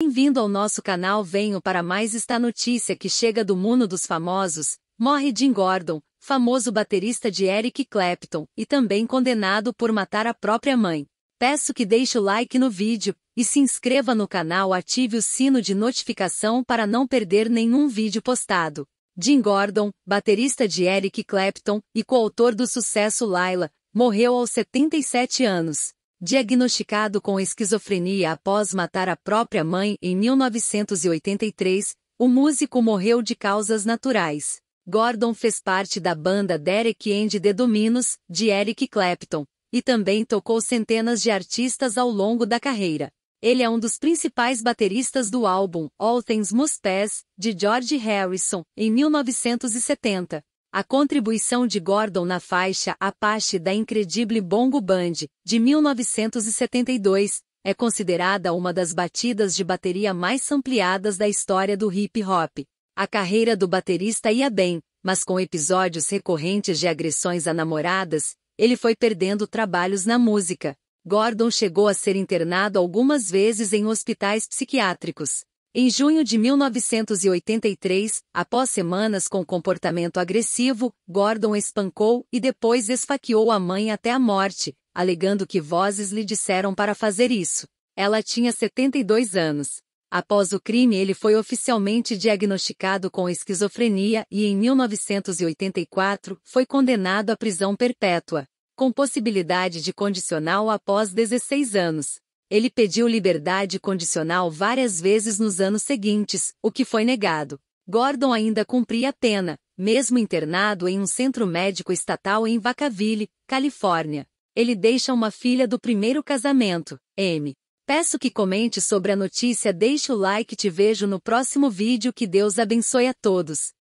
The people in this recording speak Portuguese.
Bem-vindo ao nosso canal Venho para mais esta notícia que chega do mundo dos famosos, morre Jim Gordon, famoso baterista de Eric Clapton, e também condenado por matar a própria mãe. Peço que deixe o like no vídeo, e se inscreva no canal ative o sino de notificação para não perder nenhum vídeo postado. Jim Gordon, baterista de Eric Clapton e coautor do sucesso Laila, morreu aos 77 anos. Diagnosticado com esquizofrenia após matar a própria mãe em 1983, o músico morreu de causas naturais. Gordon fez parte da banda Derek and the Dominos, de Eric Clapton, e também tocou centenas de artistas ao longo da carreira. Ele é um dos principais bateristas do álbum All Things Must Pass, de George Harrison, em 1970. A contribuição de Gordon na faixa Apache da Incredible Bongo Band, de 1972, é considerada uma das batidas de bateria mais ampliadas da história do hip hop. A carreira do baterista ia bem, mas com episódios recorrentes de agressões a namoradas, ele foi perdendo trabalhos na música. Gordon chegou a ser internado algumas vezes em hospitais psiquiátricos. Em junho de 1983, após semanas com comportamento agressivo, Gordon espancou e depois esfaqueou a mãe até a morte, alegando que vozes lhe disseram para fazer isso. Ela tinha 72 anos. Após o crime, ele foi oficialmente diagnosticado com esquizofrenia e, em 1984, foi condenado à prisão perpétua, com possibilidade de condicional após 16 anos. Ele pediu liberdade condicional várias vezes nos anos seguintes, o que foi negado. Gordon ainda cumpria a pena, mesmo internado em um centro médico estatal em Vacaville, Califórnia. Ele deixa uma filha do primeiro casamento, M. Peço que comente sobre a notícia, deixe o like, te vejo no próximo vídeo, que Deus abençoe a todos.